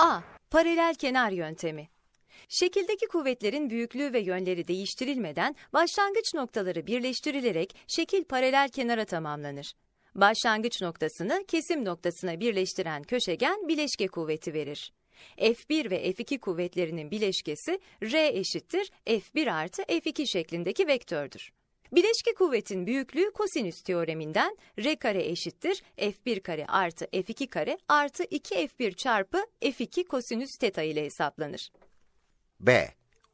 A. Paralel kenar yöntemi. Şekildeki kuvvetlerin büyüklüğü ve yönleri değiştirilmeden başlangıç noktaları birleştirilerek şekil paralel kenara tamamlanır. Başlangıç noktasını kesim noktasına birleştiren köşegen bileşke kuvveti verir. F1 ve F2 kuvvetlerinin bileşkesi R eşittir F1 artı F2 şeklindeki vektördür. Bileşki kuvvetin büyüklüğü kosinüs teoreminden r kare eşittir f1 kare artı f2 kare artı 2f1 çarpı f2 kosinüs teta ile hesaplanır. B.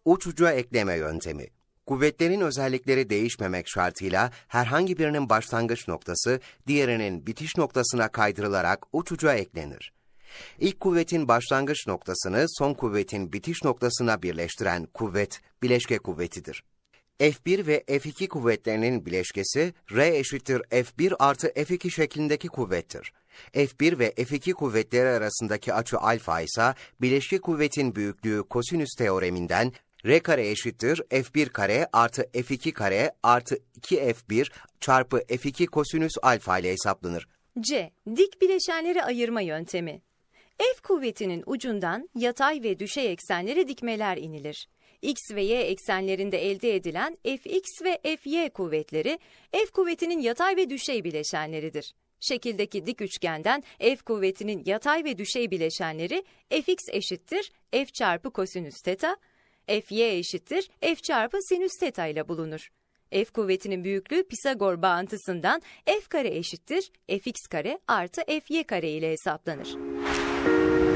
Uç uca ekleme yöntemi. Kuvvetlerin özellikleri değişmemek şartıyla herhangi birinin başlangıç noktası diğerinin bitiş noktasına kaydırılarak uç uca eklenir. İlk kuvvetin başlangıç noktasını son kuvvetin bitiş noktasına birleştiren kuvvet bileşke kuvvetidir. F1 ve F2 kuvvetlerinin bileşkesi R eşittir F1 artı F2 şeklindeki kuvvettir. F1 ve F2 kuvvetleri arasındaki açı alfa ise bileşki kuvvetin büyüklüğü kosinüs teoreminden R kare eşittir F1 kare artı F2 kare artı 2F1 çarpı F2 kosinüs alfa ile hesaplanır. C. Dik bileşenleri ayırma yöntemi. F kuvvetinin ucundan yatay ve düşey eksenlere dikmeler inilir. X ve Y eksenlerinde elde edilen Fx ve Fy kuvvetleri, F kuvvetinin yatay ve düşey bileşenleridir. Şekildeki dik üçgenden F kuvvetinin yatay ve düşey bileşenleri Fx eşittir F çarpı kosinüs teta, Fy eşittir F çarpı sinüs teta ile bulunur. F kuvvetinin büyüklüğü Pisagor bağıntısından F kare eşittir Fx kare artı Fy kare ile hesaplanır.